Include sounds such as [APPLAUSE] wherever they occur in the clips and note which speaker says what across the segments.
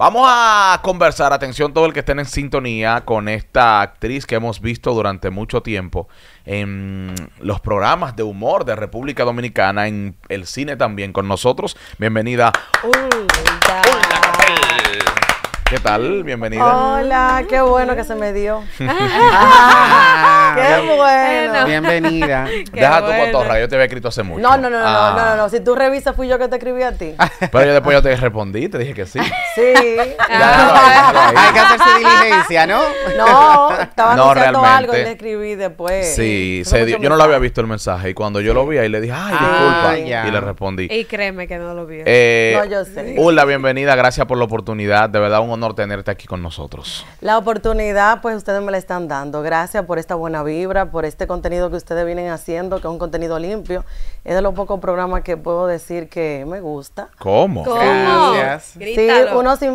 Speaker 1: Vamos a conversar, atención todo el que estén en sintonía con esta actriz que hemos visto durante mucho tiempo en los programas de humor de República Dominicana, en el cine también con nosotros. Bienvenida. ¿Qué tal? Bienvenida.
Speaker 2: Hola, qué bueno que se me dio. [LAUGHS] qué ah, bueno. Bienvenida. [LAUGHS] Deja tu cotorra,
Speaker 1: yo te había escrito hace mucho. No, no, no, no, no,
Speaker 2: no, ah. Si tú revisas, fui yo que te escribí a ti. [LAUGHS]
Speaker 1: Pero yo después yo te respondí, te dije que sí.
Speaker 2: Sí. Ah. Hay que
Speaker 3: hacerse diligencia, ¿no? No, estaba no, algo y le escribí después. Sí, se dio, yo no
Speaker 1: lo había visto el mensaje y cuando yo lo vi ahí le dije, ay, disculpa. Y le respondí.
Speaker 3: Y
Speaker 2: créeme que no lo vi. Eh, no, yo sé. Hola,
Speaker 1: bienvenida, gracias por la oportunidad. De verdad, un honor tenerte aquí con nosotros.
Speaker 2: La oportunidad, pues ustedes me la están dando. Gracias por esta buena vibra, por este contenido que ustedes vienen haciendo, que es un contenido limpio. Es de los pocos programas que puedo decir que me gusta.
Speaker 1: ¿Cómo? ¿Cómo? Sí,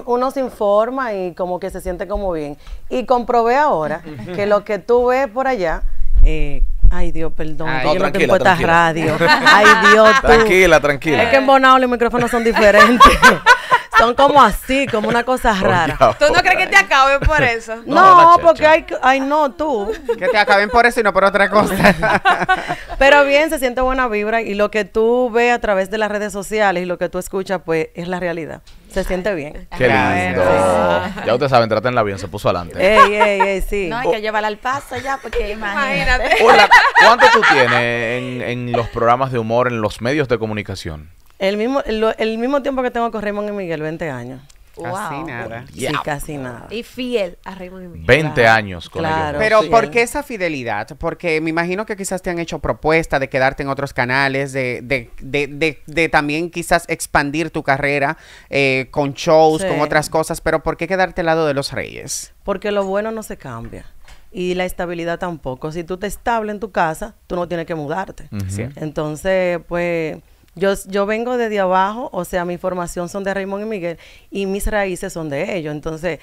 Speaker 2: uno se, informa y como que se siente como bien. Y comprobé ahora que lo que tú ves por allá... Eh, ay, Dios, perdón. no, yo tranquila, radio. [LAUGHS] Ay, Dios. Tranquila, tranquila. Es que en Bonao los micrófonos son diferentes. [LAUGHS] son como así, como una cosa oh, rara. ¿Tú
Speaker 4: no crees que te acaben por eso? [LAUGHS] No, porque
Speaker 2: hay, ay, no, tú. Que te acaben por eso y no por otra cosa. [LAUGHS] Pero bien, se siente buena vibra y lo que tú ves a través de las redes sociales y lo que tú escuchas, pues es la realidad. Se siente bien. Qué lindo.
Speaker 1: Ya ustedes saben, la bien, se puso adelante. Ey,
Speaker 2: ey,
Speaker 5: ey, sí. No, hay que llevarla al paso ya, porque imagínate. Hola,
Speaker 1: ¿cuánto tú tienes en los programas de humor, en los medios de comunicación?
Speaker 2: El mismo, el mismo tiempo que tengo con Raymond y Miguel, 20 años. Casi nada. Sí, casi nada.
Speaker 3: Y fiel a Raymond y Miguel. 20 años claro, Pero ¿por qué esa fidelidad? Porque me imagino que quizás te han hecho propuesta de quedarte en otros canales, de, de, de, también quizás expandir tu carrera eh, con shows, con otras cosas, pero ¿por qué quedarte al lado de los reyes?
Speaker 2: Porque lo bueno no se cambia y la estabilidad tampoco. Si tú te estable en tu casa, tú no tienes que mudarte. Entonces, pues yo, yo vengo desde abajo, o sea, mi formación son de Raymond y Miguel y mis raíces son de ellos. Entonces,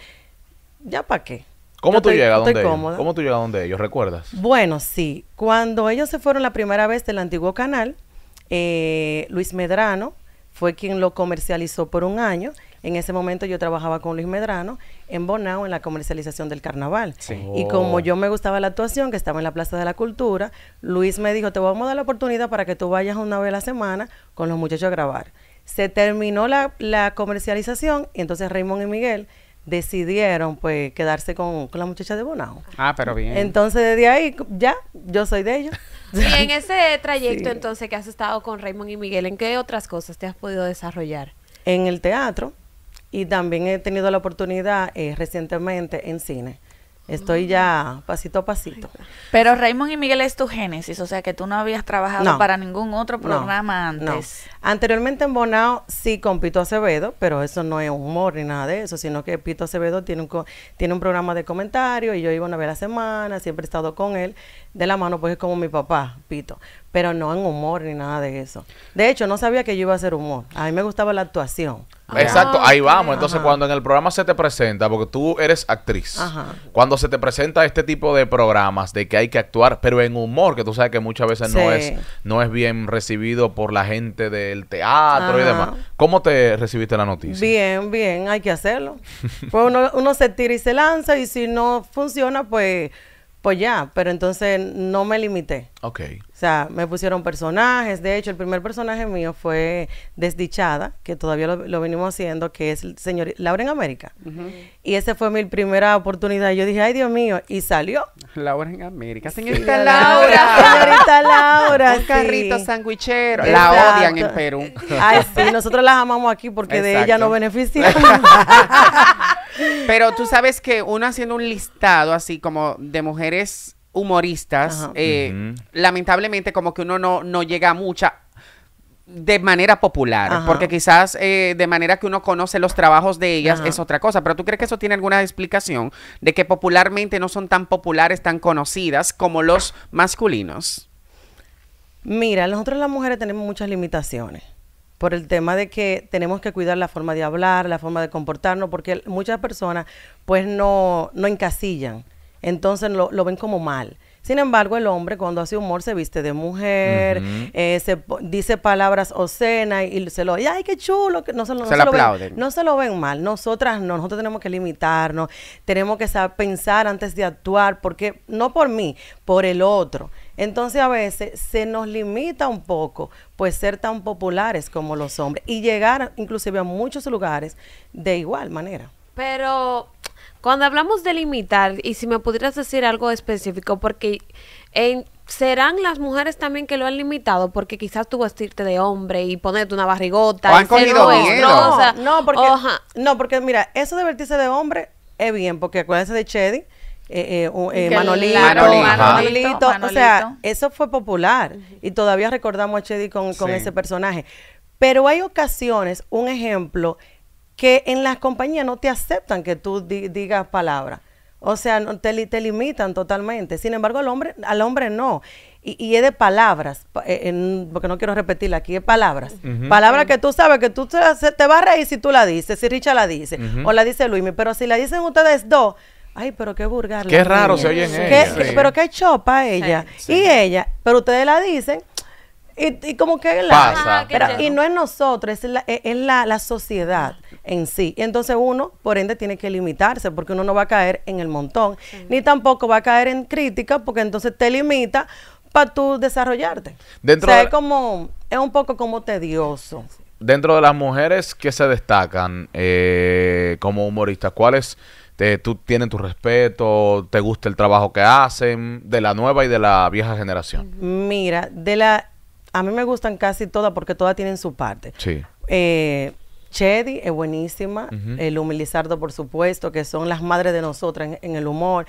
Speaker 2: ¿ya para qué? ¿Cómo tú, llegas a
Speaker 1: donde ellos? ¿Recuerdas?
Speaker 2: Bueno, sí. Cuando ellos se fueron la primera vez del antiguo canal, eh, Luis Medrano fue quien lo comercializó por un año en ese momento yo trabajaba con Luis Medrano en Bonao en la comercialización del carnaval. Y como oh. yo me gustaba la actuación, que estaba en la Plaza de la Cultura, Luis me dijo, te vamos a dar la oportunidad para que tú vayas una vez a la semana con los muchachos a grabar. Se terminó la, comercialización y entonces Raymond y Miguel decidieron pues quedarse con, con, la muchacha de Bonao.
Speaker 3: Ah, pero bien. Entonces
Speaker 2: desde ahí ya yo soy de ellos.
Speaker 4: [LAUGHS] y en ese trayecto entonces que has estado con Raymond y Miguel, ¿en qué otras cosas te
Speaker 5: has podido desarrollar?
Speaker 2: En el teatro, y también he tenido la oportunidad eh, recientemente en cine. Estoy mm. ya pasito a pasito.
Speaker 5: Pero Raymond y Miguel es tu génesis, o sea que tú no habías trabajado para ningún otro programa antes. Anteriormente
Speaker 2: en Bonao sí con Pito Acevedo, pero eso no es humor ni nada de eso, sino que Pito Acevedo tiene un, tiene un programa de comentarios y yo iba una vez a la semana, siempre he estado con él de la mano, pues es como mi papá, Pito, pero no en humor ni nada de eso. De hecho, no sabía que yo iba a hacer humor, a mí me gustaba la actuación. Ah. Exacto, ah, ahí
Speaker 1: vamos. Entonces, cuando en el programa se te presenta, porque tú eres actriz, cuando se te presenta este tipo de programas de que hay que actuar, pero en humor, que tú sabes que muchas veces no es no es bien recibido por la gente del teatro y demás. ¿Cómo te recibiste la noticia?
Speaker 2: Bien, bien, hay que hacerlo. pues uno, uno se tira y se lanza y si no funciona, pues pues ya, pero entonces no me limité. Ok. O sea, me pusieron personajes. De hecho, el primer personaje mío fue Desdichada, que todavía lo, lo venimos haciendo, que es el señor Laura en América. Y esa fue mi primera oportunidad. Yo dije, ay, Dios mío. Y salió. Laura en América. Señorita Laura. Señorita [LAUGHS] Laura. Un carrito sandwichero. La odian en Perú. ay,
Speaker 3: sí. Nosotros las amamos aquí porque de ella no
Speaker 2: beneficiamos. [LAUGHS]
Speaker 3: Pero tú sabes que uno haciendo un listado así como de mujeres humoristas, eh, lamentablemente como que uno no, llega a mucha de manera popular, porque quizás eh, de manera que uno conoce los trabajos de ellas es otra cosa, pero ¿tú crees que eso tiene alguna explicación de que popularmente no son tan populares, tan conocidas como los masculinos?
Speaker 2: Mira, nosotros las mujeres tenemos muchas limitaciones por el tema de que tenemos que cuidar la forma de hablar, la forma de comportarnos, porque muchas personas pues no, no encasillan, entonces lo ven como mal. Sin embargo, el hombre cuando hace humor se viste de mujer, eh, se dice palabras obscenas y, se lo, ay, qué chulo, no se lo, no se, lo ven, no se lo ven mal. Nosotras no, nosotros tenemos que limitarnos, tenemos que saber pensar antes de actuar, porque no por mí, por el otro. Entonces a veces se nos limita un poco pues ser tan populares como los hombres y llegar inclusive a muchos lugares de igual manera.
Speaker 4: Pero cuando hablamos de limitar, y si me pudieras decir algo específico, porque serán las mujeres también que lo han limitado, porque quizás tú vestirte de hombre y ponerte una barrigota. O han cogido No, no, porque, mira, eso de vestirse de hombre
Speaker 2: es bien, porque acuérdense de Chedi. Eh, eh, eh, Manolito, O sea, eso fue popular y todavía recordamos a Chedi con, ese personaje. Pero hay ocasiones, un ejemplo, que en las compañías no te aceptan que tú digas palabras. O sea, te, te, limitan totalmente. Sin embargo, al hombre, al hombre no. Y, es de palabras, eh, porque no quiero repetirla aquí, es palabras. Palabras que tú sabes que tú te, vas a reír si tú la dices, si Richa la dice, o la dice Luis, Pero si la dicen ustedes dos, ay, pero qué vulgar. Qué raro se oye en Pero qué chopa ella. Y ella, pero ustedes la dicen, y, como que la, Pasa. Ah, y no es nosotros, es la, es la, la sociedad en sí. Y entonces uno, por ende, tiene que limitarse porque uno no va a caer en el montón, ni tampoco va a caer en crítica porque entonces te limita para tú desarrollarte. Dentro o sea, es como, es un poco como tedioso.
Speaker 1: Dentro de las mujeres que se destacan eh, como humoristas, ¿cuáles te, tú tienen tu respeto, te gusta el trabajo que hacen, de la nueva y de la vieja generación?
Speaker 2: Mira, de la... A mí me gustan casi todas porque todas tienen su parte. Sí. Eh, Chedi es buenísima, el Humilizardo, por supuesto, que son las madres de nosotras en, el humor,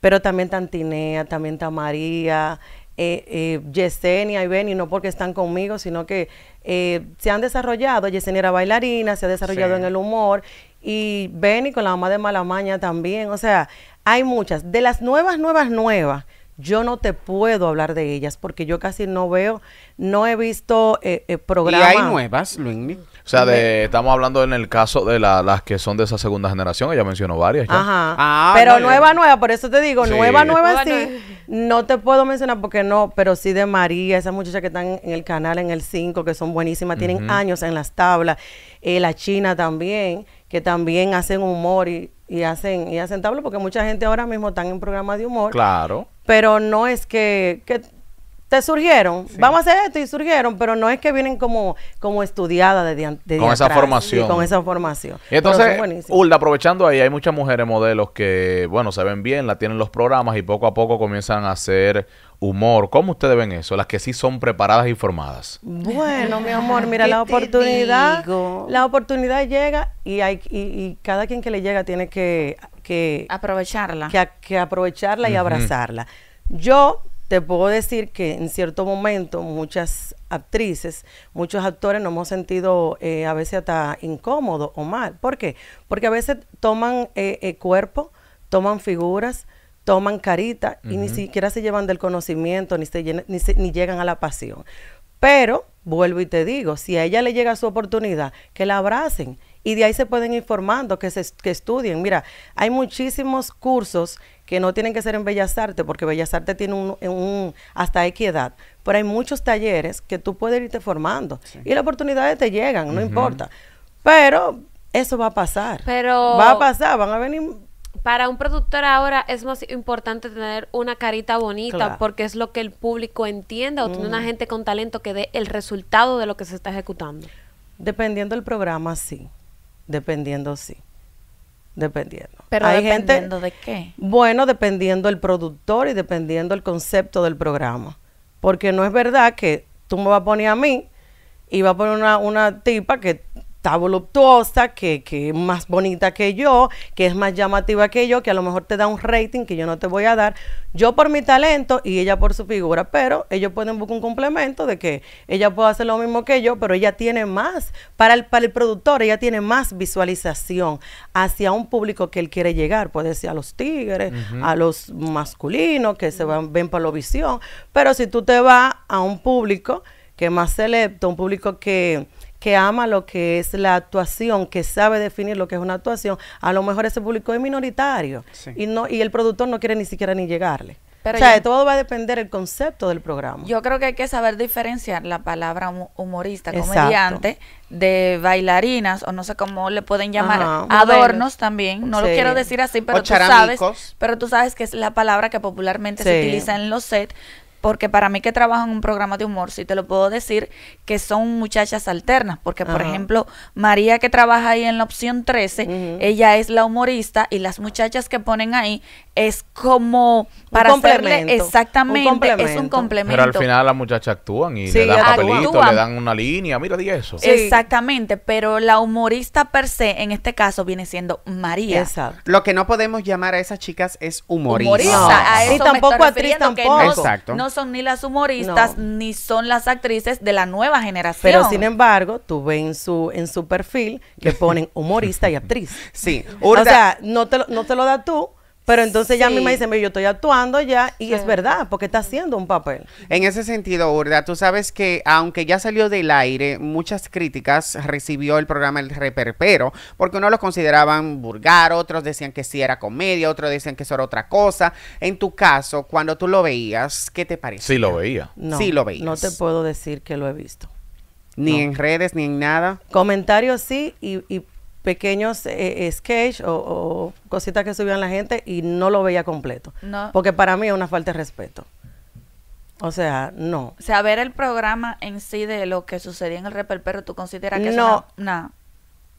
Speaker 2: pero también Tantinea, también Tamaría, eh, eh, Yesenia y Beni, no porque están conmigo, sino que eh, se han desarrollado. Yesenia era bailarina, se ha desarrollado en el humor. Y Benny con la mamá de Malamaña también. O sea, hay muchas. De las nuevas, nuevas, nuevas, yo no te puedo hablar de ellas porque yo casi no veo, no he visto eh, eh programas. Y hay
Speaker 3: nuevas,
Speaker 1: Luis. O sea, estamos hablando en el caso de las que son de esa segunda generación, ella mencionó varias. Ajá.
Speaker 2: Ah, pero nueva, nueva, por eso te digo, nueva, nueva, sí. No te puedo mencionar porque no, pero sí de María, esas muchachas que están en el canal, en el 5, que son buenísimas, tienen años en las tablas, eh, la China también que también hacen humor y, hacen y hacen tablo porque mucha gente ahora mismo está en programas de humor. Claro. Pero no es que, que te surgieron, vamos a hacer esto y surgieron, pero no es que vienen como, como estudiada de, de, Con esa formación. con esa formación. Y entonces,
Speaker 1: Ulda, aprovechando ahí, hay muchas mujeres modelos que, bueno, se ven bien, la tienen los programas y poco a poco comienzan a hacer humor. ¿Cómo ustedes ven eso? Las que sí son preparadas y formadas.
Speaker 4: Bueno, mi amor, mira, la oportunidad,
Speaker 2: la oportunidad llega y, hay, y, cada quien que le llega tiene que... aprovecharla. Que, aprovecharla y abrazarla. Yo te puedo decir que en cierto momento muchas actrices, muchos actores nos hemos sentido eh, a veces hasta incómodos o mal. ¿Por qué? Porque a veces toman eh, eh, cuerpo, toman figuras, toman carita y ni siquiera se llevan del conocimiento, ni, se, ni, llegan a la pasión. Pero, vuelvo y te digo, si a ella le llega su oportunidad, que la abracen y de ahí se pueden informando, que, se, que estudien. Mira, hay muchísimos cursos que no tienen que ser en Bellas Artes, porque Bellas Artes tiene un, hasta equidad, pero hay muchos talleres que tú puedes irte formando y las oportunidades te llegan, no importa. Pero eso va a pasar.
Speaker 4: va a
Speaker 2: pasar, van a venir
Speaker 4: para un productor ahora es más importante tener una carita bonita porque es lo que el público entienda o tener una mm. gente con talento que dé el resultado de lo que se está ejecutando.
Speaker 2: Dependiendo del programa, sí. Dependiendo, sí. Dependiendo. Pero Hay dependiendo de qué? Bueno, dependiendo del productor y dependiendo el concepto del programa. Porque no es verdad que tú me vas a poner a mí y vas a poner una, una tipa que está voluptuosa, que, que, es más bonita que yo, que es más llamativa que yo, que a lo mejor te da un rating que yo no te voy a dar, yo por mi talento y ella por su figura, pero ellos pueden buscar un complemento de que ella puede hacer lo mismo que yo, pero ella tiene más, para el, productor, ella tiene más visualización hacia un público que él quiere llegar, puede ser a los tigres, a los masculinos que se van, ven por la visión, pero si tú te vas a un público que es más selecto, un público que que ama lo que es la actuación, que sabe definir lo que es una actuación, a lo mejor ese público es minoritario y no y el productor no quiere ni siquiera ni llegarle. o sea, de todo va a depender el concepto del programa. Yo
Speaker 5: creo que hay que saber diferenciar la palabra humorista, comediante, de bailarinas, o no sé cómo le pueden llamar, adornos también. No lo quiero decir así, pero tú sabes. Pero tú sabes que es la palabra que popularmente se utiliza en los sets porque para mí que trabajo en un programa de humor, sí te lo puedo decir, que son muchachas alternas, porque por ejemplo, María que trabaja ahí en la opción 13, ella es la humorista y las muchachas que ponen ahí es como para hacerle exactamente, es un complemento. Pero al final
Speaker 1: las muchachas actúan y le dan papelito, le dan una línea, mira, di eso.
Speaker 5: Exactamente, pero la humorista per se en este caso viene siendo María. Exacto.
Speaker 3: Lo que no podemos llamar a esas chicas es humorista. a eso tampoco estoy actriz, tampoco. Que no, Exacto
Speaker 5: ni las humoristas ni son las actrices de la nueva generación. Pero sin
Speaker 3: embargo, tú ves en
Speaker 2: su, en su perfil que ponen humorista y actriz. Sí. O sea, no te, no te lo da tú,
Speaker 3: pero entonces ya me dicen,
Speaker 2: yo estoy actuando ya y es verdad, porque está haciendo un
Speaker 3: papel. En ese sentido, Urda, tú sabes que aunque ya salió del aire, muchas críticas recibió el programa El Reperpero, porque unos lo consideraban vulgar, otros decían que sí era comedia, otros decían que eso era otra cosa. En tu caso, cuando tú lo veías, ¿qué te parecía? Sí lo veía. No, sí lo veías. No te puedo decir que lo he visto. Ni en redes, ni en nada.
Speaker 2: Comentarios sí y pequeños eh, eh, sketches o, cositas que subían la gente y no lo veía completo. Porque para mí es una falta de respeto. O sea, no. O
Speaker 5: sea, ver el programa en sí de lo que sucedía en el Reperpero, ¿tú consideras que no, eso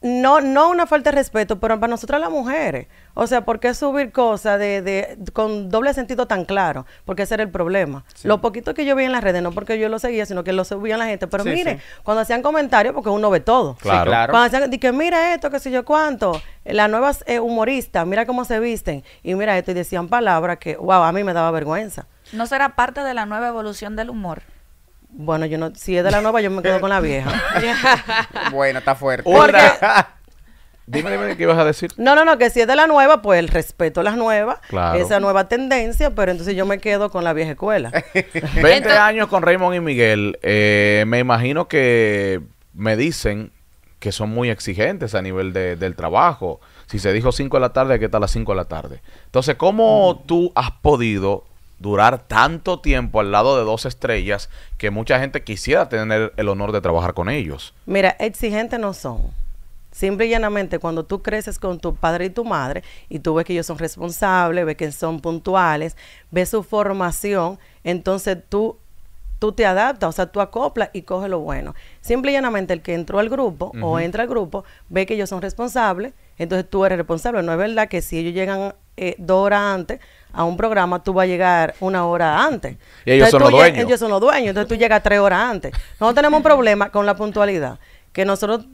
Speaker 2: no, no una falta de respeto, pero para nosotras las mujeres. O sea, ¿por qué subir cosas de, de, con doble sentido tan claro? Porque ese era el problema. Lo poquito que yo vi en las redes, no porque yo lo seguía, sino que lo subían la gente. Pero mire, cuando hacían comentarios, porque uno ve todo.
Speaker 3: Claro. claro. Cuando
Speaker 2: hacían, que mira esto, qué sé yo cuánto. Las nuevas eh, humoristas, mira cómo se visten. Y mira esto, y decían palabras que, wow, a mí me daba vergüenza.
Speaker 5: ¿No será parte de la nueva evolución del humor?
Speaker 2: Bueno, yo no, si es de la nueva, yo me quedo con la vieja. [LAUGHS] bueno, está fuerte. [LAUGHS] dime, dime qué ibas a decir. No, no, no, que si es de la nueva, pues el respeto a las nuevas, esa nueva tendencia, pero entonces yo me quedo con la vieja escuela. 20 [LAUGHS]
Speaker 1: años con Raymond y Miguel. Eh, me imagino que me dicen que son muy exigentes a nivel del trabajo. Si se dijo 5 de la tarde, ¿qué tal a las 5 de la tarde? Entonces, ¿cómo mm. tú has podido durar tanto tiempo al lado de dos estrellas que mucha gente quisiera tener el honor de trabajar con ellos.
Speaker 2: Mira, exigentes no son. Simple y llanamente, cuando tú creces con tu padre y tu madre y tú ves que ellos son responsables, ves que son puntuales, ves su formación, entonces tú, tú te adaptas, o sea, tú acoplas y coges lo bueno. Simple y llanamente, el que entró al grupo o entra al grupo ve que ellos son responsables, entonces tú eres responsable. No es verdad que si ellos llegan eh, dos horas antes, a un programa, tú vas a llegar una hora antes. Y ellos entonces, son los dueños. ellos son los dueños, entonces tú llegas tres horas antes. Nosotros tenemos un problema con la puntualidad, que nosotros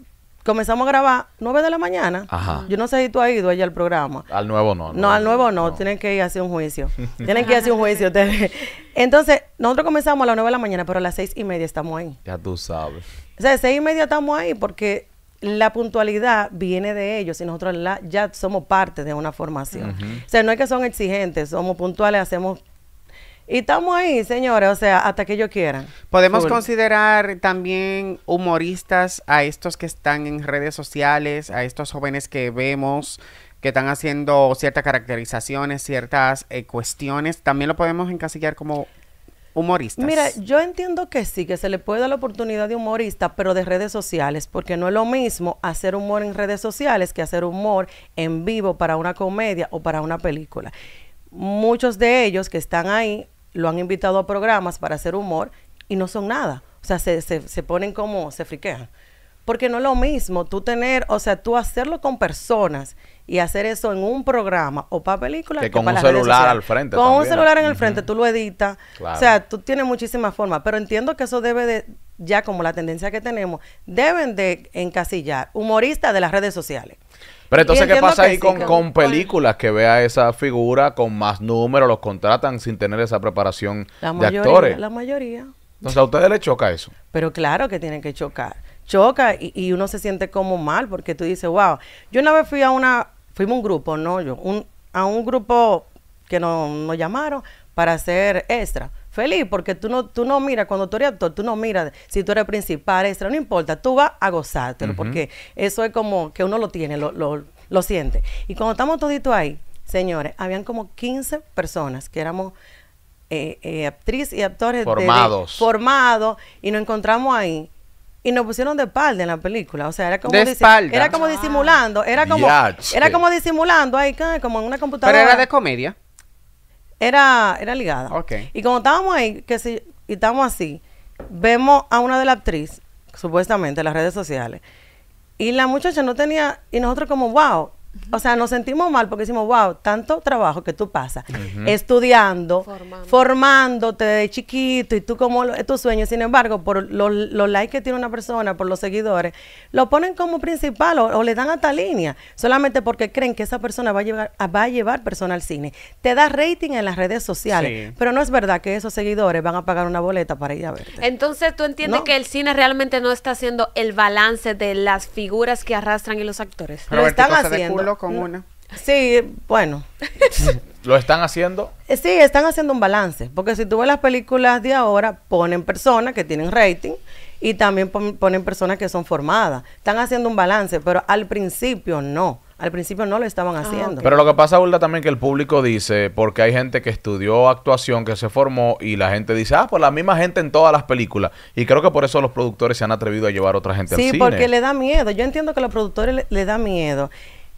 Speaker 2: comenzamos a grabar nueve de la mañana. Ajá. Yo no sé si tú has ido allá al programa.
Speaker 1: Al nuevo no.
Speaker 2: No, al nuevo no. Tienen que ir a hacer un juicio. [LAUGHS] Tienen que ir a hacer un juicio. [LAUGHS] Entonces, nosotros comenzamos a las nueve de la mañana, pero a las seis y media estamos ahí.
Speaker 1: Ya tú sabes.
Speaker 2: O sea, seis y media estamos ahí porque la puntualidad viene de ellos y nosotros la, ya somos parte de una formación. O sea, no es que son exigentes, somos puntuales, hacemos... Y estamos ahí, señores, o sea, hasta que ellos quieran. Podemos
Speaker 3: considerar también humoristas a estos que están en redes sociales, a estos jóvenes que vemos que están haciendo ciertas caracterizaciones, ciertas eh, cuestiones, también lo podemos encasillar como humoristas. Mira,
Speaker 2: yo entiendo que sí, que se le puede dar la oportunidad de humorista, pero de redes sociales, porque no es lo mismo hacer humor en redes sociales que hacer humor en vivo para una comedia o para una película. Muchos de ellos que están ahí lo han invitado a programas para hacer humor y no son nada. O sea, se, ponen como, se friquean. Porque no es lo mismo tú tener, o sea, tú hacerlo con personas y hacer eso en un programa o para películas. Que, con un celular al frente. Con un celular en el frente, tú lo editas. O sea, tú tienes muchísimas formas, pero entiendo que eso debe de, ya como la tendencia que tenemos, deben de encasillar humoristas de las redes sociales. Pero entonces, ¿qué pasa ahí con, con,
Speaker 1: películas que vea esa figura con más números, los contratan sin tener esa preparación de actores? La mayoría. Entonces, ¿a ustedes les choca eso?
Speaker 2: Pero claro que tienen que chocar. Choca y, y uno se siente como mal porque tú dices, wow. Yo una vez fui a una, fuimos un grupo, no yo, un, a un grupo que nos, llamaron para hacer extra. Feliz, porque tú no, tú no miras, cuando tú eres actor, tú no miras si tú eres principal, extra, no importa, tú vas a gozártelo, porque eso es como que uno lo tiene, lo, siente. Y cuando estamos toditos ahí, señores, habían como 15 personas que éramos actrices eh, eh, actriz y actores formados. formados y nos encontramos ahí y nos pusieron de espalda en la película.
Speaker 3: O sea, era como, Era como
Speaker 2: disimulando, era como, era como disimulando ahí, como en una computadora. Pero era de comedia. Era, era ligada. Y como estábamos ahí, que si, y estábamos así, vemos a una de las actrices, supuestamente, en las redes sociales. Y la muchacha no tenía, y nosotros como, wow, o sea, nos sentimos mal porque decimos, wow, tanto trabajo que tú pasas estudiando, formándote de chiquito y tú como tus sueños. Sin embargo, por los, likes que tiene una persona, por los seguidores, lo ponen como principal o, le dan a esta línea, solamente porque creen que esa persona va a llevar, va a llevar persona al cine. Te da rating en las redes sociales, pero no es verdad que esos seguidores van a pagar una boleta para ir a verte.
Speaker 4: Entonces, ¿tú entiendes que el cine realmente no está haciendo el balance de las figuras que arrastran y los actores? lo están haciendo con una
Speaker 2: Sí, bueno.
Speaker 1: ¿Lo están haciendo?
Speaker 2: Sí, están haciendo un balance. Porque si tú ves las películas de ahora, ponen personas que tienen rating y también ponen personas que son formadas. Están haciendo un balance, pero al principio no. Al principio no lo estaban ah, haciendo. Pero
Speaker 1: lo que pasa, Ulda, también que el público dice, porque hay gente que estudió actuación, que se formó, y la gente dice, ah, pues la misma gente en todas las películas. Y creo que por eso los productores se han atrevido a llevar otra gente sí, al cine. Sí, porque le
Speaker 2: da miedo. Yo entiendo que a los productores le da miedo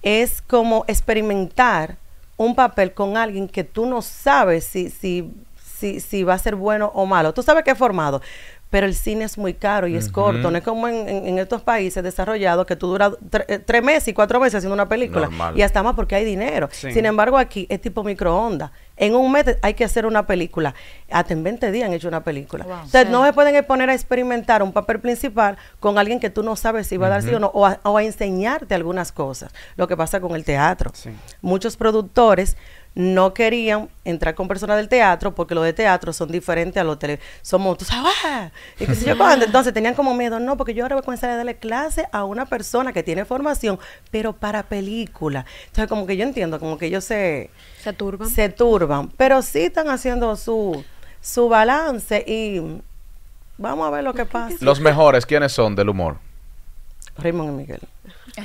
Speaker 2: es como experimentar un papel con alguien que tú no sabes si, si, si, si va a ser bueno o malo. Tú sabes que he formado, pero el cine es muy caro y es corto. No es como en, estos países desarrollados que tú duras eh, tres meses y cuatro meses haciendo una película. Y hasta más porque hay dinero. Sin embargo, aquí es tipo microondas en un mes hay que hacer una película. Hasta en 20 días han hecho una película. Ustedes no se pueden exponer a experimentar un papel principal con alguien que tú no sabes si va a dar sí o no, o a, enseñarte algunas cosas. Lo que pasa con el teatro. Muchos productores no querían entrar con personas del teatro porque los de teatro son diferentes a los tele. Somos, tú y que si yo cuando, [LAUGHS] entonces tenían como miedo, no, porque yo ahora voy a comenzar a darle clase a una persona que tiene formación, pero para película. Entonces como que yo entiendo, como que ellos se... Se turban. Se turban, pero sí están haciendo su, su balance y vamos a ver lo que pasa. Los
Speaker 1: mejores, ¿quiénes son del humor?
Speaker 3: Raymond y Miguel.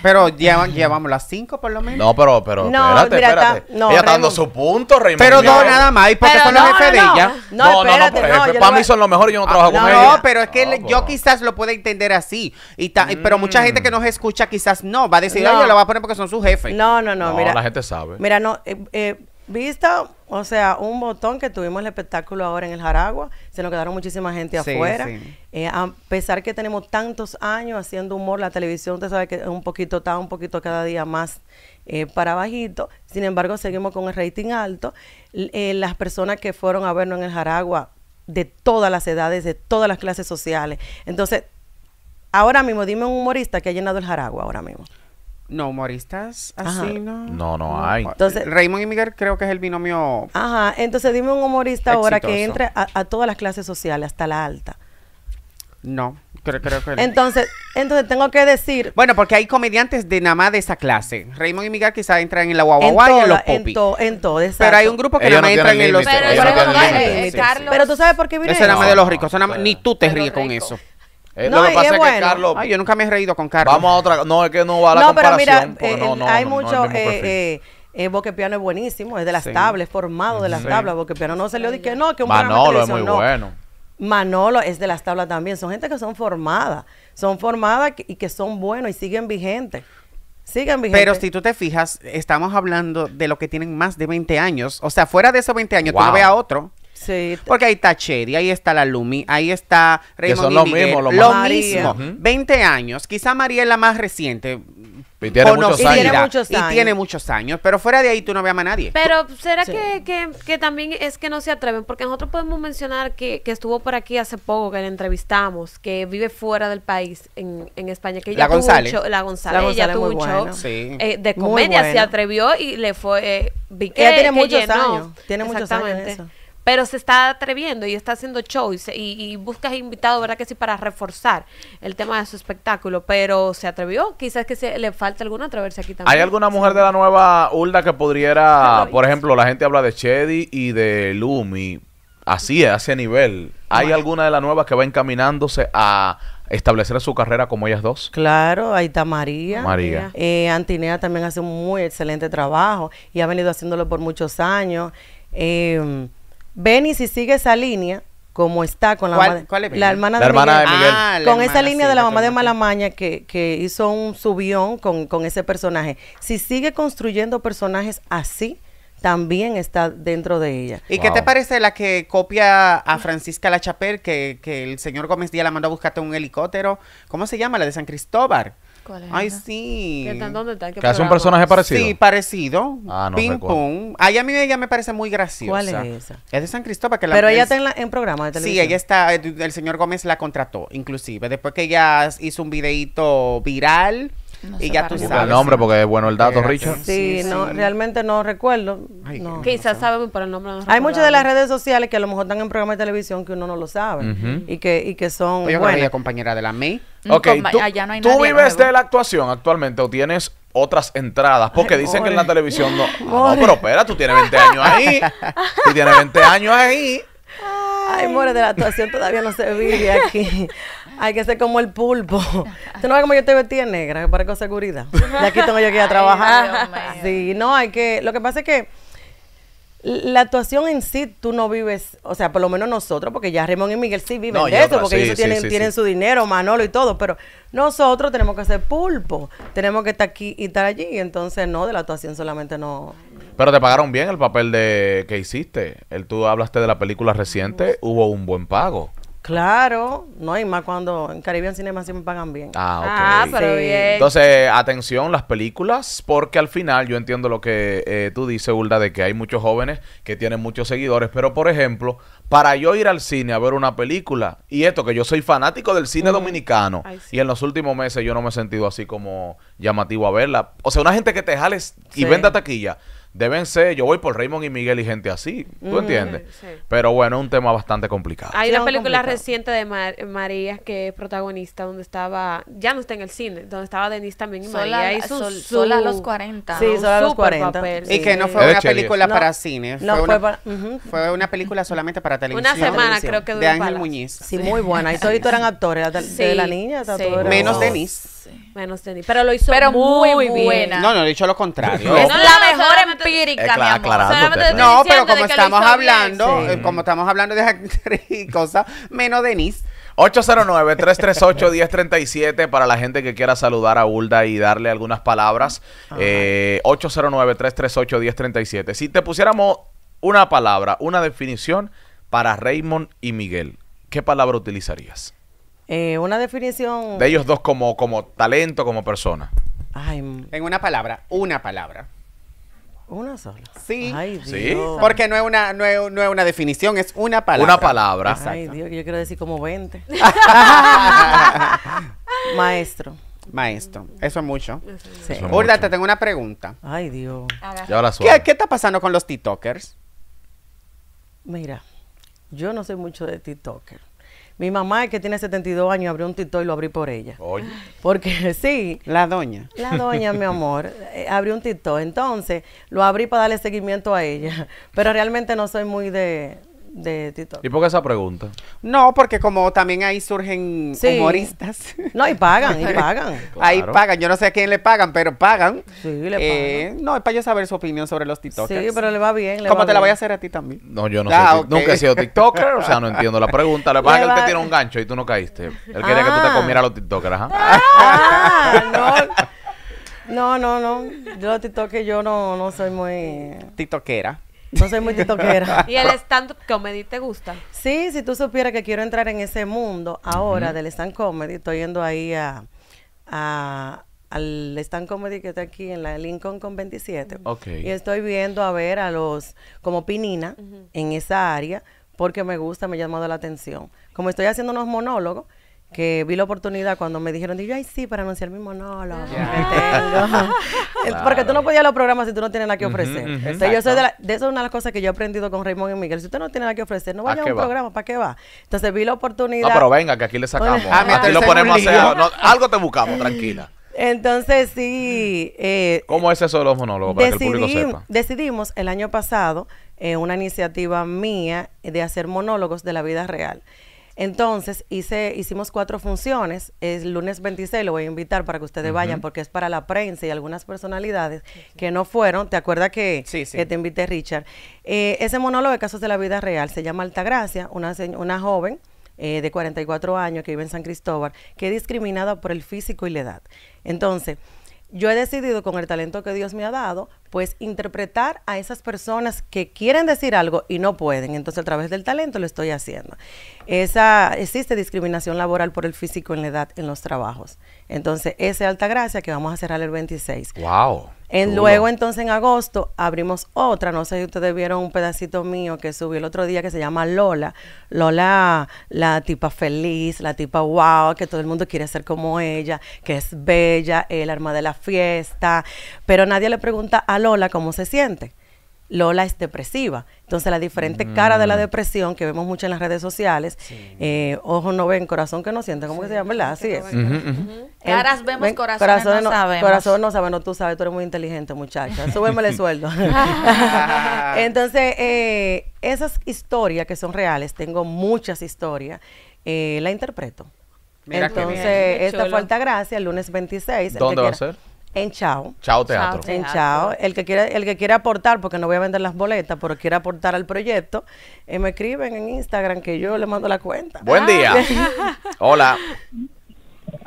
Speaker 3: Pero llevamos las cinco por lo menos. No, pero, pero, espérate, espérate. Está, ella dando su punto, Raimundo. Pero no, nada más. ¿Y por qué son los jefes de ella? No, no, no. Para, mí
Speaker 1: son los mejores, yo no trabajo ah, con ella. No,
Speaker 3: pero es que yo pues. quizás lo pueda entender así. Y Pero mucha gente que mm. nos escucha quizás no. Va a decir, yo la voy a poner porque son sus jefes. No, no, no, mira. la gente sabe. Mira, no, eh,
Speaker 2: eh vista, o sea, un botón que tuvimos el espectáculo ahora en el Jaragua, se nos quedaron muchísima gente afuera. Eh, a pesar que tenemos tantos años haciendo humor, la televisión, te sabe que es un poquito está un poquito cada día más eh, para bajito, sin embargo seguimos con el rating alto. Eh, las personas que fueron a vernos en el Jaragua, de todas las edades, de todas las clases sociales. Entonces, ahora mismo, dime un humorista que ha llenado el Jaragua ahora
Speaker 3: mismo. No, humoristas así, ¿no? No, no hay. Entonces, Raymond y Miguel creo que es el binomio.
Speaker 2: Ajá, entonces dime un humorista ahora que entre a, todas las clases
Speaker 3: sociales, hasta la alta. No, creo, creo que Entonces, entonces tengo que decir. Bueno, porque hay comediantes de nada más de esa clase. Raymond y Miguel quizás entran en la guaguaguá y en los popis. En
Speaker 2: todo, en todo, Pero hay un grupo que no entran en los. Pero, pero, tú sabes por qué viene eso. es nada más de los
Speaker 3: ricos. ni tú te ríes con eso yo nunca me he reído con Carlos. Vamos a otra. No, es que no va a la no, Pero mira, eh, eh, hay muchos.
Speaker 2: Eh, Boquepiano es buenísimo, es de las tablas, tablas, formado de las tablas. Boquepiano no le de que no, que un Manolo es muy bueno. Manolo es de las tablas también. Son gente que son formadas. Son formadas y que son buenos y siguen vigentes. Siguen vigentes. Pero si tú
Speaker 3: te fijas, estamos hablando de lo que tienen más de 20 años. O sea, fuera de esos 20 años, tú no veas a otro. Porque ahí está Chedi, ahí está la Lumi, ahí está Raymond que son lo mismo. 20 años. Quizá María es la más reciente. Y tiene, muchos años. Y tiene muchos años. Pero fuera de ahí tú no veas a nadie. Pero
Speaker 4: será que, también es que no se atreven, porque nosotros podemos mencionar que, estuvo por aquí hace poco, que la entrevistamos, que vive fuera del país, en, España, que ella la tuvo la González, ella tuvo un de comedia, se atrevió y le fue, eh, ella tiene muchos años, tiene muchos años eso pero se está atreviendo y está haciendo shows y, buscas invitados, ¿verdad? Que sí, para reforzar el tema de su espectáculo, pero se atrevió, quizás que se, le falta alguna atreverse aquí también. ¿Hay alguna
Speaker 1: mujer de la nueva Ulda que pudiera, por ejemplo, la gente habla de Chedi y de Lumi, así, a ese nivel? ¿Hay alguna de las nueva que va encaminándose a establecer su carrera como ellas dos? Claro,
Speaker 2: ahí está María. María. Eh, Antinea también hace un muy excelente trabajo y ha venido haciéndolo por muchos años. Eh, ven y si sigue esa línea, como está con la, hermana, de, Miguel. Ah, con esa línea de la mamá de Malamaña que, hizo un subión con, ese personaje. Si sigue construyendo personajes así, también está dentro de ella. ¿Y qué te
Speaker 3: parece la que copia a Francisca La que, que el señor Gómez Díaz la mandó a buscarte un helicóptero? ¿Cómo se llama? La de San Cristóbal. ¿Cuál es Ay, sí. ¿Qué tan, ¿Dónde está? Que hace un personaje parecido. Sí, parecido. Ah, no Ping pong. Ay, a mí ella me parece muy graciosa. ¿Cuál es esa? Es de San Cristóbal. Que la Pero ella está en, en programa de televisión. Sí, ella está, el señor Gómez la contrató, inclusive. Después que ella hizo un videíto viral y ya tú
Speaker 4: sabes. el nombre
Speaker 1: porque es bueno el dato, Richard. Sí,
Speaker 2: no, realmente no recuerdo. Quizás sabe, por el nombre
Speaker 4: Hay muchas de las redes
Speaker 2: sociales que a lo mejor están en programas de televisión que uno no lo sabe y, que, y que son. Yo compañera de la MI. Mm, ok, tú, no hay ¿tú vives de la
Speaker 1: actuación actualmente o tienes otras entradas, porque dicen que en la televisión no. [LAUGHS] Ah, no, pero espera, tú tienes 20 años ahí. tú tienes 20 años ahí.
Speaker 2: Ay, muere de la actuación todavía no se vive aquí. [LAUGHS] Hay que ser como el pulpo. [LAUGHS] ¿Tú no ves como yo estoy vestida negra? Que parezco seguridad. de aquí tengo yo que ir a [LAUGHS] trabajar. sí, no, hay que... Lo que pasa es que la actuación en sí, tú no vives, o sea, por lo menos nosotros, porque ya Raymond y Miguel sí viven de eso, porque ellos tienen, tienen su dinero, Manolo y todo, pero nosotros tenemos que ser pulpo, tenemos que estar aquí y estar allí, entonces no, de la actuación solamente no.
Speaker 1: Pero te pagaron bien el papel de que hiciste, el, tú hablaste de la película reciente, hubo un buen pago.
Speaker 2: Claro, no hay más cuando en Caribbean Cinema siempre pagan bien. Ah,
Speaker 4: ah pero bien.
Speaker 1: Entonces, atención, las películas, porque al final yo entiendo lo que eh, tú dices, Ulda, de que hay muchos jóvenes que tienen muchos seguidores, pero por ejemplo, para yo ir al cine a ver una película, y esto que yo soy fanático del cine dominicano, y en los últimos meses yo no me he sentido así como llamativo a verla. O sea, una gente que te jales y venda taquilla deben ser, yo voy por Raymond y Miguel y gente así, ¿tú entiendes? Pero bueno, es un tema bastante complicado.
Speaker 4: Hay una película reciente de María que es protagonista donde estaba, ya no está en el cine, donde estaba Denise también y María hizo sol, sola a los 40. Sí, sola a los 40. y que no fue una
Speaker 3: película para cine, no, fue, una, para, fue, una, película solamente para televisión. Una semana creo que duró. De Ángel Muñiz. Sí, muy buena. Y todos eran actores, de, la niña, menos Denise.
Speaker 4: Menos Denise, pero lo hizo muy, buena.
Speaker 3: No, no, he dicho lo contrario. Es la
Speaker 4: mejor eh,
Speaker 3: no, pero como estamos hablando, eh, como estamos hablando de actriz y cosas, menos Denise.
Speaker 1: 809-338-1037 para la gente que quiera saludar a Ulda y darle algunas palabras. 809-338-1037. Eh, si te pusiéramos una palabra, una definición para Raymond y Miguel, ¿qué palabra utilizarías?
Speaker 3: una definición...
Speaker 1: De ellos dos como, como talento, como persona.
Speaker 3: Ay, en una palabra, una palabra. Una sola. Sí. Porque no es, una, una definición, es una palabra. Una palabra. Ay, Dios, yo
Speaker 2: quiero decir como 20. [LAUGHS] Maestro.
Speaker 3: Maestro. Eso es mucho. Sí. te tengo una pregunta. Ay, Dios. ¿Qué, ¿Qué está pasando con los TikTokers?
Speaker 2: Mira, yo no sé mucho de TikToker. Mi mamá, que tiene 72 años, abrió un TikTok y lo abrí por ella. Porque [LAUGHS] sí. La doña. La doña, mi amor, [LAUGHS] eh, abrió un TikTok. Entonces, lo abrí para darle seguimiento a ella. Pero realmente no soy muy de, de TikTok.
Speaker 1: ¿Y por qué esa pregunta?
Speaker 2: No,
Speaker 3: porque como también ahí surgen humoristas. No, y pagan, y [LAUGHS] pagan. Ahí pagan. Yo no sé a quién le pagan, pero pagan. Sí, le eh, pagan. no, es para yo saber su opinión sobre los TikTokers. Sí, pero le va bien. ¿Cómo te la voy a hacer a ti también?
Speaker 1: No, yo no ah, sé. Nunca he sido TikToker, o sea, no entiendo la pregunta. Le pasa que él te tiene un gancho y tú no caíste. Él quería que tú te ah. comieras los TikTokers, ajá.
Speaker 2: Ah, no. No, no, Yo los TikTokers yo no, no soy muy...
Speaker 3: TikTokera. No soy
Speaker 4: muy titoquera. [LAUGHS] ¿Y el stand comedy te gusta?
Speaker 2: Sí, si tú supieras que quiero entrar en ese mundo ahora del stand comedy, estoy yendo ahí a, al stand comedy que está aquí en la Lincoln con 27. Okay. Y estoy viendo a ver a los como Pinina en esa área porque me gusta, me ha llamado la atención. Como estoy haciendo unos monólogos, que vi la oportunidad cuando me dijeron, yo, ay, sí, para anunciar mi monólogo. [LAUGHS] [LAUGHS] Porque tú no podías los programas si tú no tienes nada que ofrecer. de, eso es una de las cosas que yo he aprendido con Raymond y Miguel. Si usted no tiene nada que ofrecer, no vaya a un programa, ¿para qué va? Entonces vi la oportunidad. No, pero
Speaker 1: venga, que aquí le sacamos. Ah, aquí lo ponemos a hacer. algo te buscamos, tranquila.
Speaker 2: Entonces, sí.
Speaker 1: Eh, ¿Cómo es eso de los monólogos? Para que el público sepa.
Speaker 2: Decidimos el año pasado eh, una iniciativa mía de hacer monólogos de la vida real. Entonces, hice, hicimos cuatro funciones. El lunes 26 lo voy a invitar para que ustedes vayan, porque es para la prensa y algunas personalidades que no fueron. ¿Te acuerdas que, te invité, Richard? Eh, ese monólogo de casos de la vida real se llama Altagracia, una, una joven eh, de 44 años que vive en San Cristóbal, que es discriminada por el físico y la edad. Entonces, yo he decidido con el talento que Dios me ha dado pues interpretar a esas personas que quieren decir algo y no pueden. Entonces a través del talento lo estoy haciendo. Esa, existe discriminación laboral por el físico en la edad en los trabajos. Entonces ese alta gracia que vamos a cerrar el 26. ¡Wow! luego entonces en agosto abrimos otra, no sé si ustedes vieron un pedacito mío que subí el otro día que se llama Lola. Lola, la tipa feliz, la tipa wow, que todo el mundo quiere ser como ella, que es bella, el arma de la fiesta, pero nadie le pregunta a Lola cómo se siente. Lola es depresiva. Entonces, la diferente cara de la mm. depresión que vemos mucho en las redes sociales, eh, ojos no ven, corazón que no siente. ¿cómo que se llama? ¿Verdad? Así es. Caras vemos, corazón no, sabemos. Corazón no sabe, no tú sabes, tú eres muy inteligente, muchacha. [LAUGHS] Súbeme el sueldo. [LAUGHS] Entonces, eh, esas historias que son reales, tengo muchas historias, eh, la interpreto. Entonces, esta falta gracia, el lunes 26. ¿Dónde va a ser? En Chao. Chao Teatro. en Chao. El que, quiera, el que quiera aportar, porque no voy a vender las boletas, pero quiera aportar al proyecto, eh, me escriben en Instagram que yo le mando la cuenta. Buen día. Ah.
Speaker 1: [LAUGHS] Hola.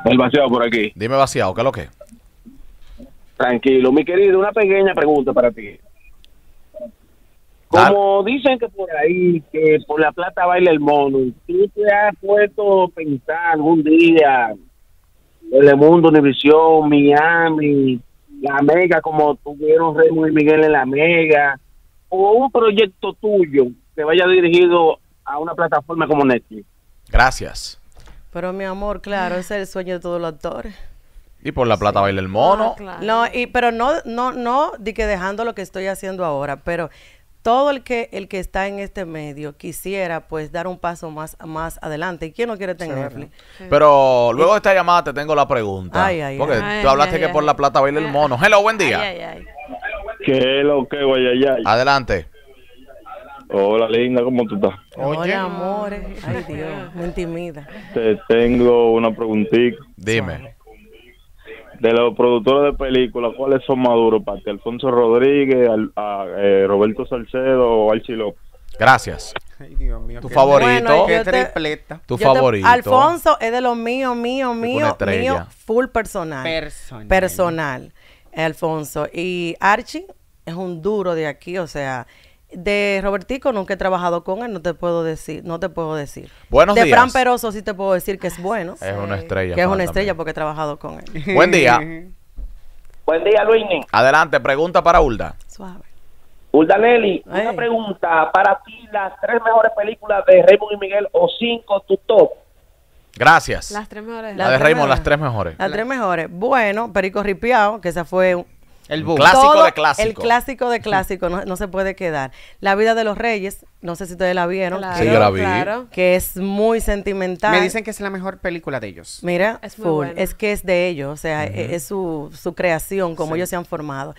Speaker 1: El vaciado por aquí. Dime vaciado, ¿qué es lo que? Tranquilo, mi querido, una pequeña pregunta para ti.
Speaker 3: Como dicen que por ahí, que por la plata baila el mono, ¿tú te has puesto a pensar un día Telemundo, Univisión, Miami, La Mega, como tuvieron Remo y Miguel en La Mega, o un proyecto tuyo que vaya dirigido a una plataforma como Netflix.
Speaker 1: Gracias.
Speaker 2: Pero mi amor, claro, es el sueño de todos los actores.
Speaker 1: Y por la plata baila el mono. No,
Speaker 2: y pero no no no di que dejando lo que estoy haciendo ahora, pero todo el que, el que está en este medio quisiera pues dar un paso más, más adelante. ¿Quién no quiere tener
Speaker 1: Pero luego de esta llamada te tengo la pregunta. Ay, ay, porque tú hablaste que por la plata baila el mono. Hello, buen día. ¿Qué lo que guayayay? Adelante. Hola, linda, ¿cómo tú estás?
Speaker 2: amores. Ay, Dios, me intimida.
Speaker 1: Te tengo una preguntita. Dime de los productores de películas, ¿cuáles son más para ti? Alfonso Rodríguez, a, eh, Roberto Salcedo o Archie López. Gracias. Ay,
Speaker 3: Dios mío, tu favorito. Qué tripleta.
Speaker 2: Tu favorito. Alfonso es de los míos, mío, mío, mío, full personal. Personal. Personal, Alfonso. Y Archie es un duro de aquí, o sea, de Robertico nunca he trabajado con él, no te puedo decir, no te puedo decir. Buenos de Fran Peroso sí te puedo decir que es bueno. Es una estrella. Que es una estrella porque he trabajado con él. [LAUGHS] Buen día. [LAUGHS]
Speaker 3: Buen día, Luini.
Speaker 1: Adelante, pregunta para Ulda. Suave. Ulda Nelly,
Speaker 3: una pregunta para ti, las tres mejores películas de Raymond y Miguel o cinco, tu top.
Speaker 1: Gracias. Las tres
Speaker 4: mejores. La, de Raymond, las
Speaker 1: tres mejores. Las
Speaker 3: tres mejores. Bueno,
Speaker 2: Perico Ripiao, que esa fue el clásico de clásico. El clásico de clásico, no, se puede quedar. La vida de los reyes, no sé si ustedes la vieron. sí, yo la vi. Que es muy sentimental. Me dicen
Speaker 3: que es la mejor película de ellos. Mira, es, full. es
Speaker 2: que es de ellos, o sea, es, su, su, creación, como ellos se han formado.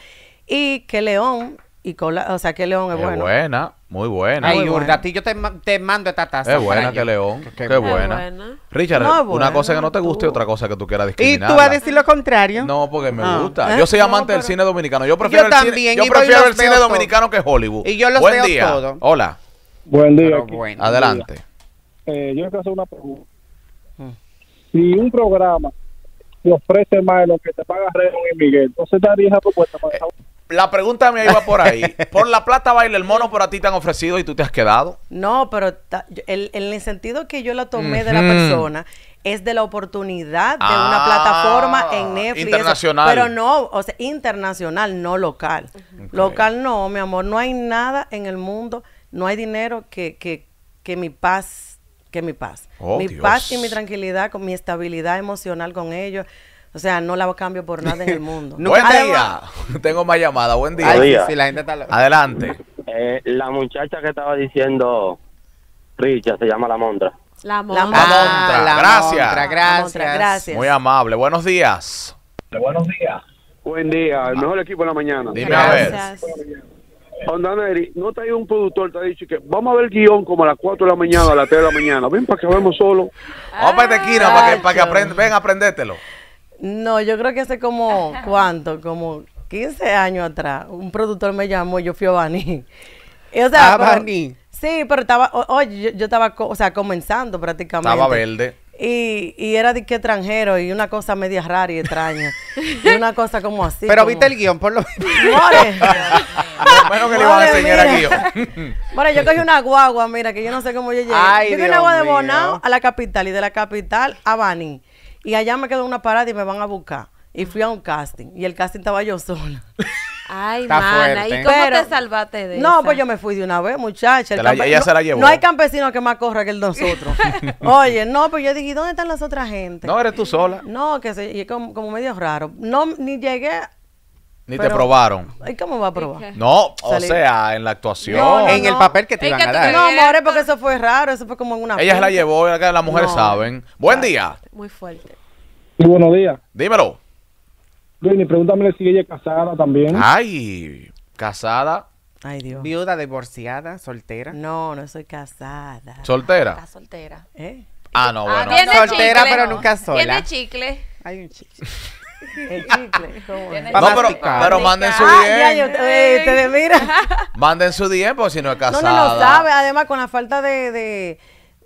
Speaker 2: Y que León y o sea que León
Speaker 3: es, es
Speaker 1: buena, muy buena. Ay, Urda, a
Speaker 3: ti yo te, te mando esta taza. Es buena que
Speaker 1: León, qué, buena. Richard, una cosa que no te guste y otra cosa que tú quieras discutir. ¿Y tú vas a
Speaker 3: decir lo contrario?
Speaker 1: No, porque me ah. gusta. ¿Eh? Yo soy amante del cine dominicano. Yo prefiero yo el cine, yo prefiero el cine dominicano que Hollywood. Y yo lo Buen día. Todo. Hola. Buen día. Adelante. Yo eh, yo quiero hacer una pregunta.
Speaker 5: Si un programa te ofrece más de lo que te paga
Speaker 1: Redon y Miguel,
Speaker 5: se daría esa propuesta para eh
Speaker 1: la pregunta me iba por ahí. [LAUGHS] Por la plata baila el mono, por a ti te han ofrecido y tú te has quedado.
Speaker 2: No, pero el, sentido que yo la tomé de la persona es de la oportunidad de una ah, plataforma en Netflix. Internacional. pero no, o sea, internacional, no local. Local no, mi amor. No hay nada en el mundo, no hay dinero que, que, que mi paz, que mi paz. Oh, mi paz y mi tranquilidad, con mi estabilidad emocional con ellos. O sea, no la cambio por
Speaker 4: nada en el [LAUGHS] mundo. Buen día.
Speaker 1: Tengo más llamada. Buen día. la gente está... Adelante. Eh, la muchacha que estaba diciendo, Richa, se llama La Montra.
Speaker 3: La Montra. La Montra. Ah, gracias. Muy
Speaker 1: amable. Buenos días.
Speaker 3: Buenos días. Buen día. El mejor equipo de la mañana. gracias.
Speaker 4: a
Speaker 3: ver. no te ha ido un productor, te ha dicho que vamos a ver el guión como a las 4 de la mañana, a las 3 de la mañana. Ven para que vemos
Speaker 1: solo. Vamos para este para que, para que ven a aprendértelo.
Speaker 2: No, yo creo que hace como, [LAUGHS] ¿cuánto? Como 15 años atrás, un productor me llamó, y yo fui a Bani. ¿A ah, Sí, pero estaba, oye, yo, estaba, o sea, comenzando prácticamente. Estaba verde. Y, y era de que extranjero y una cosa media rara y extraña. [LAUGHS] y una cosa como así. Pero viste el guión, [LAUGHS] por lo menos. que le iba a enseñar guión. Bueno, yo cogí una guagua, mira, que yo no sé cómo yo llegué. yo cogí una guagua de Bonao a la capital y de la capital a Bani. Y allá me en una parada y me van a buscar. Y fui a un casting. Y el casting estaba yo sola. [LAUGHS]
Speaker 4: Ay, mana, ¿y cómo te salvaste de eso? No,
Speaker 2: pues yo me fui de una vez, muchacha. ella se la llevó. No hay campesino que más corra que el nosotros. [LAUGHS] [LAUGHS] Oye, no, pues yo dije, ¿dónde están las otras gentes?
Speaker 1: No, eres tú sola.
Speaker 2: No, que se, y como, como medio raro. No, ni llegué ni te probaron. ¿Y cómo va a probar? No, o sea,
Speaker 1: en la actuación. en el papel que te iban a dar. No,
Speaker 2: amores, porque eso fue raro, eso fue como en una. Ella la llevó,
Speaker 1: la mujer saben. Buen día.
Speaker 4: Muy fuerte.
Speaker 1: Y buenos días. Dímelo. Luis, pregúntame si ella es casada también.
Speaker 3: Ay, casada. Ay, Dios. Viuda, divorciada, soltera. No, no soy casada. ¿Soltera? Está soltera. ¿Eh? Ah, no, ah, bueno. soltera, pero nunca sola. Tiene chicle. Hay un chicle. [LAUGHS] El
Speaker 4: chicle. No, pero, pero manden su Ah, ya, eh, ustedes, mira.
Speaker 1: [LAUGHS] Manden su DM porque si no es casada. no, no sabe.
Speaker 2: Además, con la falta de. de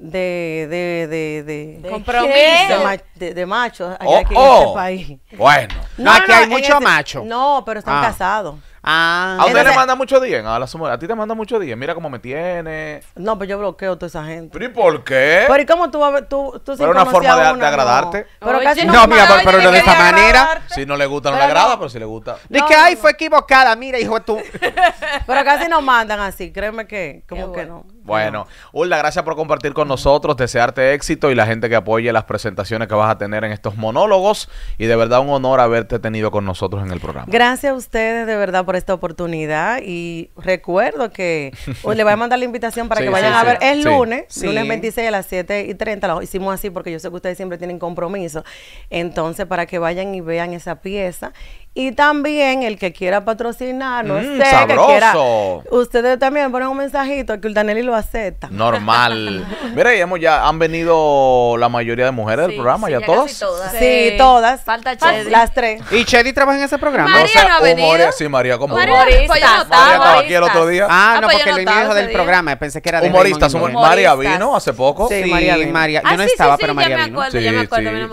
Speaker 2: de de de de ¿De Compromiso. de, de- de machos allá Oh, aquí en oh. este país Bueno. No, aquí hay muchos mucho este macho. no pero están Ah. casados
Speaker 1: Ah, a usted le manda mucho DM, a la a ti te manda mucho DM, mira cómo me tiene. No, pues yo bloqueo toda esa gente. ¿Pero y por qué? Pero ¿y cómo tú vas
Speaker 3: tú, tú Pero una forma de, agradarte. No. Pero casi no, mira, pero, de esta manera,
Speaker 1: si no le gusta no le agrada, pero si le gusta.
Speaker 3: Dice que ay, fue equivocada, mira, hijo tú. [LAUGHS] pero casi nos mandan
Speaker 2: así, créeme que como que no.
Speaker 1: Bueno, Ulda, gracias por compartir con nosotros, desearte éxito y la gente que apoye las presentaciones que vas a tener en estos monólogos y de verdad un honor haberte tenido con nosotros en el programa.
Speaker 2: Gracias a ustedes de verdad por esta oportunidad y recuerdo que [LAUGHS] le voy a mandar la invitación para que vayan a ver. Es lunes, lunes 26 a las 7 y 30. Lo hicimos así porque yo sé que ustedes siempre tienen compromiso. Entonces, para que vayan y vean esa pieza. Y también el que quiera patrocinar, no mm, sé, Ustedes también ponen un mensajito que Ultanelli lo acepta.
Speaker 1: Normal. [LAUGHS] Mira, ya, hemos, ya han venido la mayoría de mujeres del programa, ¿ya, todas?
Speaker 2: todas. Sí, todas. Falta Las tres.
Speaker 1: ¿Y Chedi trabaja en ese programa? no sí, María como humorista. Pues María estaba aquí el otro día. Ah,
Speaker 4: ah no, pues porque Luis Miguel dijo del programa.
Speaker 3: Pensé que era de humorista.
Speaker 1: María vino hace poco. Sí, María vino.
Speaker 3: María.
Speaker 4: Ah, yo no estaba, pero María vino.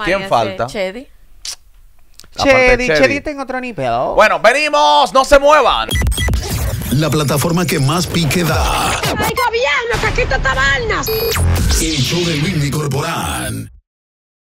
Speaker 4: ¿Quién falta? Chedi. Chedi, Chedi tengo otro nivel.
Speaker 1: Bueno, venimos, no se muevan.
Speaker 3: La plataforma que más pique da. ¡Ay,
Speaker 4: gobierno, que quita tabernas!
Speaker 3: El show de Luis
Speaker 1: Corporán.